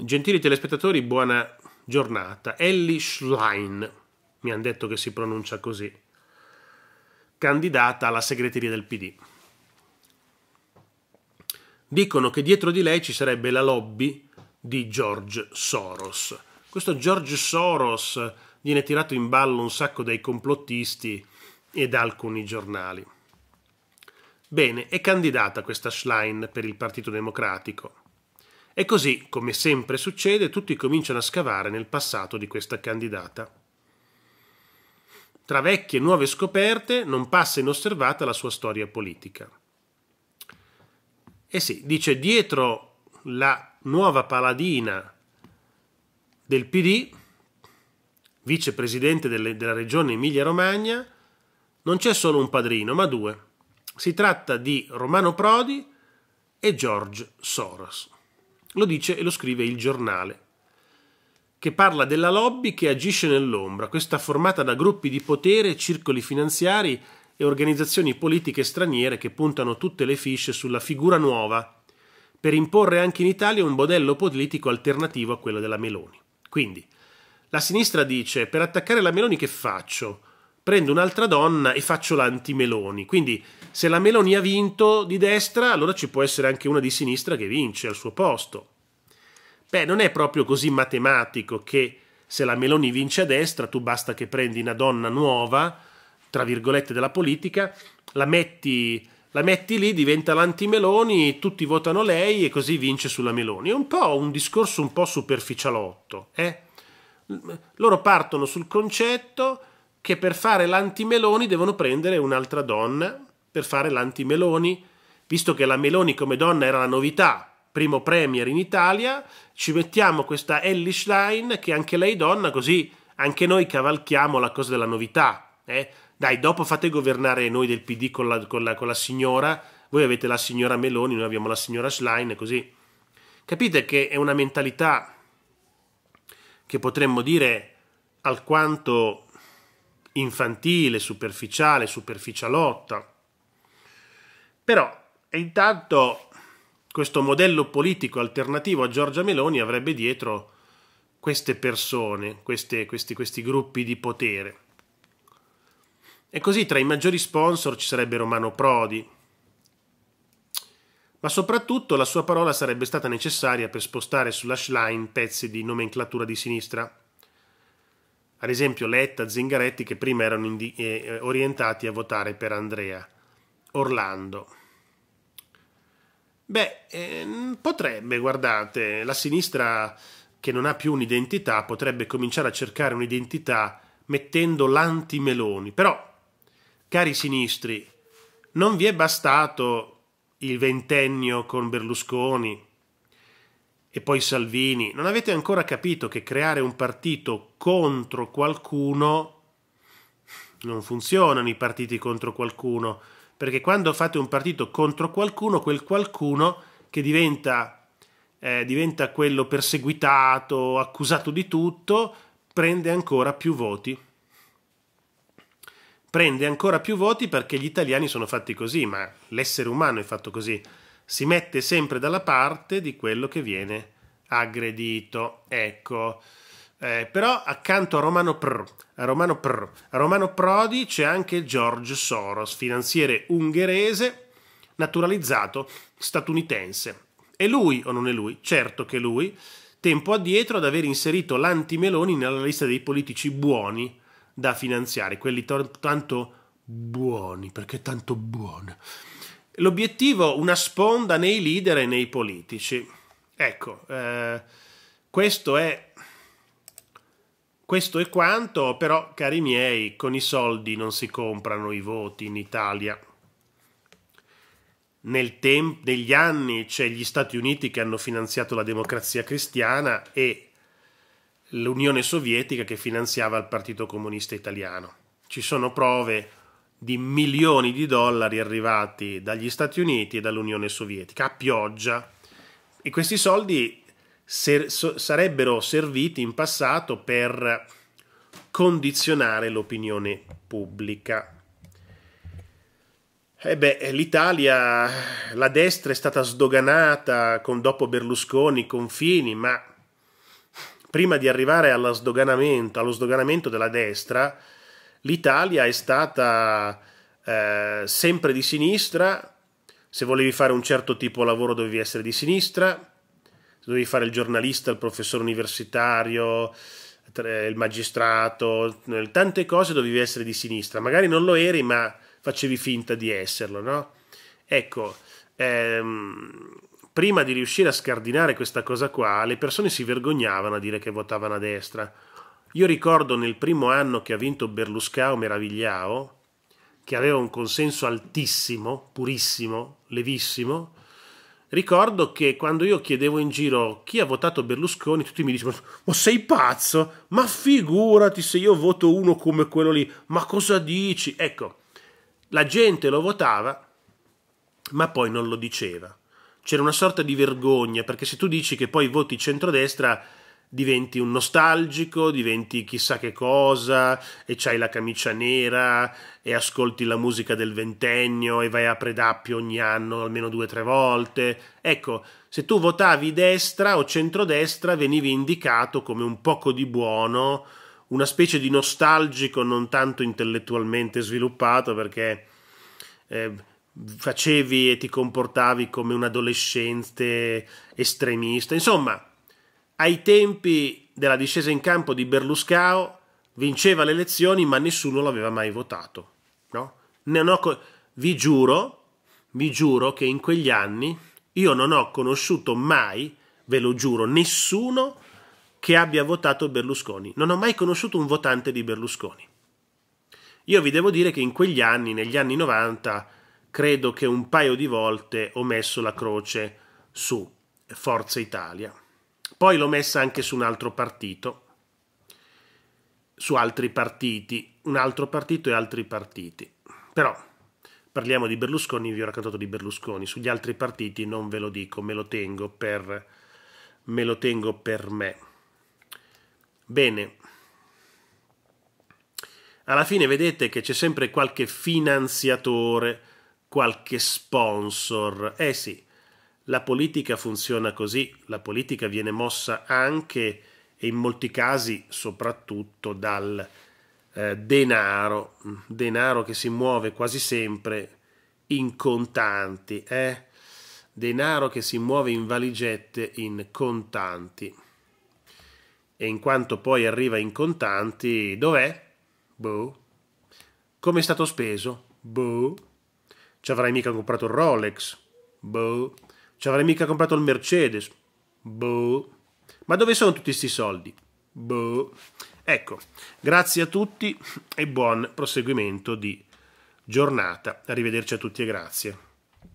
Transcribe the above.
Gentili telespettatori, buona giornata. Ellie Schlein, mi hanno detto che si pronuncia così, candidata alla segreteria del PD. Dicono che dietro di lei ci sarebbe la lobby di George Soros. Questo George Soros viene tirato in ballo un sacco dai complottisti e da alcuni giornali. Bene, è candidata questa Schlein per il Partito Democratico e così, come sempre succede, tutti cominciano a scavare nel passato di questa candidata. Tra vecchie e nuove scoperte non passa inosservata la sua storia politica. E eh sì, dice dietro la nuova paladina del PD, vicepresidente della regione Emilia-Romagna, non c'è solo un padrino, ma due. Si tratta di Romano Prodi e George Soros. Lo dice e lo scrive il giornale, che parla della lobby che agisce nell'ombra, questa formata da gruppi di potere, circoli finanziari e organizzazioni politiche straniere che puntano tutte le fisce sulla figura nuova, per imporre anche in Italia un modello politico alternativo a quello della Meloni. Quindi, la sinistra dice, per attaccare la Meloni che faccio? prendo un'altra donna e faccio l'anti-Meloni. Quindi se la Meloni ha vinto di destra, allora ci può essere anche una di sinistra che vince al suo posto. Beh, non è proprio così matematico che se la Meloni vince a destra, tu basta che prendi una donna nuova, tra virgolette, della politica, la metti, la metti lì, diventa l'anti-Meloni, tutti votano lei e così vince sulla Meloni. È un po' un discorso un po' superficialotto, eh? Loro partono sul concetto che per fare l'anti-Meloni devono prendere un'altra donna per fare l'anti-Meloni, visto che la Meloni come donna era la novità, primo premier in Italia, ci mettiamo questa Ellie Schlein che anche lei donna, così anche noi cavalchiamo la cosa della novità. Eh? Dai, dopo fate governare noi del PD con la, con la, con la signora, voi avete la signora Meloni, noi abbiamo la signora Schlein, così. Capite che è una mentalità che potremmo dire alquanto infantile, superficiale, superficialotta. Però, e intanto, questo modello politico alternativo a Giorgia Meloni avrebbe dietro queste persone, queste, questi, questi gruppi di potere. E così tra i maggiori sponsor ci sarebbe Romano Prodi, ma soprattutto la sua parola sarebbe stata necessaria per spostare sulla Schlein pezzi di nomenclatura di sinistra ad esempio Letta, Zingaretti che prima erano eh, eh, orientati a votare per Andrea Orlando. Beh, eh, potrebbe, guardate, la sinistra che non ha più un'identità potrebbe cominciare a cercare un'identità mettendo l'anti-Meloni. Però, cari sinistri, non vi è bastato il ventennio con Berlusconi, e poi Salvini, non avete ancora capito che creare un partito contro qualcuno non funzionano i partiti contro qualcuno, perché quando fate un partito contro qualcuno, quel qualcuno che diventa, eh, diventa quello perseguitato, accusato di tutto, prende ancora più voti. Prende ancora più voti perché gli italiani sono fatti così, ma l'essere umano è fatto così si mette sempre dalla parte di quello che viene aggredito. Ecco. Eh, però accanto a Romano, Pr, a Romano Pr, a Romano Prodi c'è anche George Soros, finanziere ungherese naturalizzato statunitense. È lui o non è lui? Certo che lui, tempo addietro ad aver inserito l'anti-Meloni nella lista dei politici buoni da finanziare, quelli tanto buoni, perché tanto buono. L'obiettivo, una sponda nei leader e nei politici. Ecco, eh, questo, è, questo è quanto, però cari miei, con i soldi non si comprano i voti in Italia. Nel tem- negli anni c'è gli Stati Uniti che hanno finanziato la democrazia cristiana e l'Unione Sovietica che finanziava il Partito Comunista Italiano. Ci sono prove di milioni di dollari arrivati dagli Stati Uniti e dall'Unione Sovietica a pioggia e questi soldi ser sarebbero serviti in passato per condizionare l'opinione pubblica. E eh l'Italia, la destra è stata sdoganata con, dopo Berlusconi, confini, ma prima di arrivare allo sdoganamento, allo sdoganamento della destra, l'Italia è stata eh, sempre di sinistra, se volevi fare un certo tipo di lavoro dovevi essere di sinistra, se dovevi fare il giornalista, il professore universitario, il magistrato, eh, tante cose dovevi essere di sinistra, magari non lo eri ma facevi finta di esserlo, no? Ecco, ehm, prima di riuscire a scardinare questa cosa qua, le persone si vergognavano a dire che votavano a destra io ricordo nel primo anno che ha vinto Berluscao Meravigliao, che aveva un consenso altissimo, purissimo, levissimo, ricordo che quando io chiedevo in giro chi ha votato Berlusconi, tutti mi dicevano: Ma sei pazzo? Ma figurati se io voto uno come quello lì, ma cosa dici? Ecco, la gente lo votava, ma poi non lo diceva. C'era una sorta di vergogna, perché se tu dici che poi voti centrodestra diventi un nostalgico, diventi chissà che cosa, e c'hai la camicia nera, e ascolti la musica del ventennio, e vai a Predappio ogni anno almeno due o tre volte. Ecco, se tu votavi destra o centrodestra, venivi indicato come un poco di buono, una specie di nostalgico non tanto intellettualmente sviluppato, perché... Eh, facevi e ti comportavi come un adolescente estremista, insomma, ai tempi della discesa in campo di Berluscao vinceva le elezioni ma nessuno l'aveva mai votato. No? Ho, vi giuro, vi giuro che in quegli anni io non ho conosciuto mai, ve lo giuro, nessuno che abbia votato Berlusconi. Non ho mai conosciuto un votante di Berlusconi. Io vi devo dire che in quegli anni, negli anni 90, credo che un paio di volte ho messo la croce su Forza Italia. Poi l'ho messa anche su un altro partito, su altri partiti, un altro partito e altri partiti. Però parliamo di Berlusconi, vi ho raccontato di Berlusconi, sugli altri partiti non ve lo dico, me lo tengo per me. Lo tengo per me. Bene, alla fine vedete che c'è sempre qualche finanziatore, qualche sponsor. Eh sì, la politica funziona così, la politica viene mossa anche e in molti casi soprattutto dal eh, denaro, denaro che si muove quasi sempre in contanti, eh? denaro che si muove in valigette in contanti. E in quanto poi arriva in contanti, dov'è? Boh. Come è stato speso? Boh. Ci avrai mica comprato un Rolex? Boh. Ci cioè, avrei mica comprato il Mercedes. Boh. Ma dove sono tutti questi soldi? Boh. Ecco, grazie a tutti e buon proseguimento di giornata. Arrivederci a tutti e grazie.